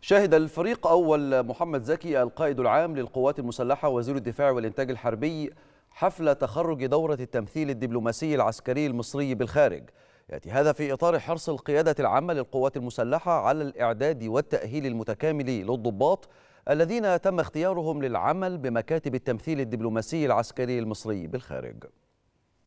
شهد الفريق أول محمد زكي القائد العام للقوات المسلحة وزير الدفاع والإنتاج الحربي حفل تخرج دورة التمثيل الدبلوماسي العسكري المصري بالخارج يأتي هذا في إطار حرص القيادة العامة للقوات المسلحة على الإعداد والتأهيل المتكامل للضباط الذين تم اختيارهم للعمل بمكاتب التمثيل الدبلوماسي العسكري المصري بالخارج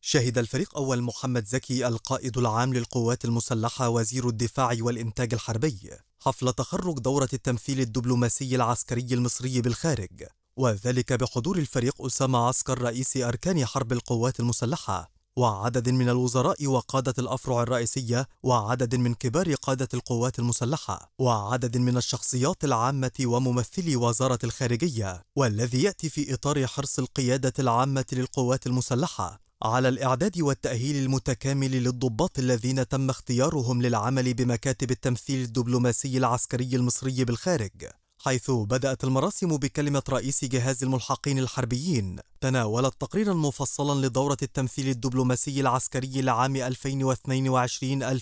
شهد الفريق أول محمد زكي القائد العام للقوات المسلحة وزير الدفاع والإنتاج الحربي حفل تخرج دورة التمثيل الدبلوماسي العسكري المصري بالخارج وذلك بحضور الفريق أسامة عسكر رئيس أركان حرب القوات المسلحة وعدد من الوزراء وقادة الأفرع الرئيسية وعدد من كبار قادة القوات المسلحة وعدد من الشخصيات العامة وممثلي وزارة الخارجية والذي يأتي في إطار حرص القيادة العامة للقوات المسلحة على الإعداد والتأهيل المتكامل للضباط الذين تم اختيارهم للعمل بمكاتب التمثيل الدبلوماسي العسكري المصري بالخارج حيث بدأت المراسم بكلمة رئيس جهاز الملحقين الحربيين تناولت تقريرا مفصلا لدورة التمثيل الدبلوماسي العسكري لعام 2022-2023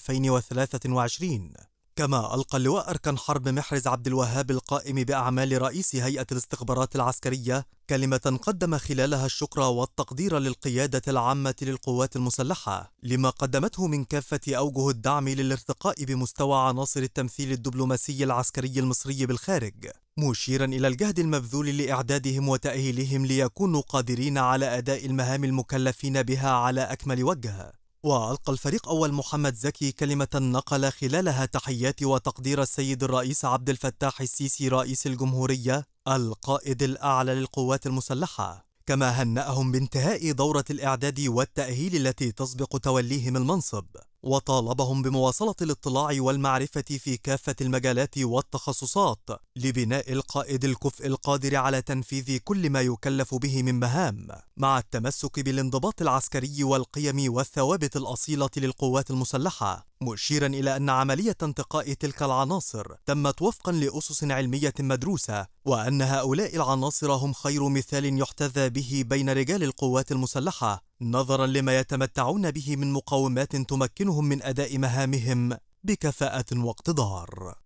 كما ألقى اللواء أركان حرب محرز عبد الوهاب القائم بأعمال رئيس هيئة الاستخبارات العسكرية كلمة قدم خلالها الشكر والتقدير للقيادة العامة للقوات المسلحة لما قدمته من كافة أوجه الدعم للارتقاء بمستوى عناصر التمثيل الدبلوماسي العسكري المصري بالخارج مشيرا إلى الجهد المبذول لإعدادهم وتأهيلهم ليكونوا قادرين على أداء المهام المكلفين بها على أكمل وجه وألقى الفريق أول محمد زكي كلمة نقل خلالها تحيات وتقدير السيد الرئيس عبد الفتاح السيسي رئيس الجمهورية القائد الأعلى للقوات المسلحة كما هنأهم بانتهاء دورة الإعداد والتأهيل التي تسبق توليهم المنصب وطالبهم بمواصلة الاطلاع والمعرفة في كافة المجالات والتخصصات لبناء القائد الكفء القادر على تنفيذ كل ما يكلف به من مهام مع التمسك بالانضباط العسكري والقيم والثوابت الأصيلة للقوات المسلحة مشيرا إلى أن عملية انتقاء تلك العناصر تمت وفقا لأسس علمية مدروسة وأن هؤلاء العناصر هم خير مثال يحتذى به بين رجال القوات المسلحة نظرا لما يتمتعون به من مقومات تمكنهم من اداء مهامهم بكفاءه واقتدار